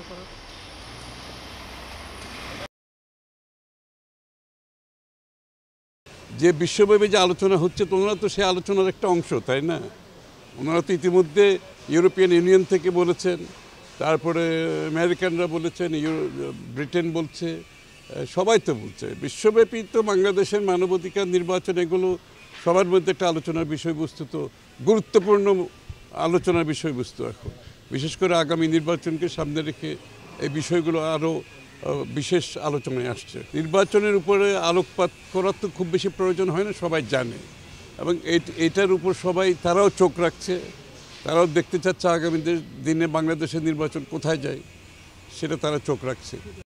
চেষ্টা করো যে বিশ্বব্যাপী যে আলোচনা হচ্ছে তোমরা তো সেই আলোচনার একটা অংশ তাই না ওনারা তো ইতিমধ্যে ইউরোপিয়ান ইউনিয়ন থেকে বলেছেন তারপরে আমেরিকানরা বলেছেন ব্রিটেন বলছে সবাই তো বলছে বিশ্বব্যাপী তো বাংলাদেশের মানবাধিকার নির্বাচন এগুলো সবার মধ্যে একটা আলোচনার বিষয়বস্তু তো গুরুত্বপূর্ণ আলোচনার বিষয়বস্তু এখন বিশেষ করে আগামী নির্বাচনকে সামনে রেখে এই বিষয়গুলো আরও বিশেষ আলোচনায় আসছে নির্বাচনের উপরে আলোকপাত করার তো খুব বেশি প্রয়োজন হয় না সবাই জানে এবং এটার উপর সবাই তারাও চোখ রাখছে তারাও দেখতে চাচ্ছে আগামী দিনে বাংলাদেশের নির্বাচন কোথায় যায় সেটা তারা চোখ রাখছে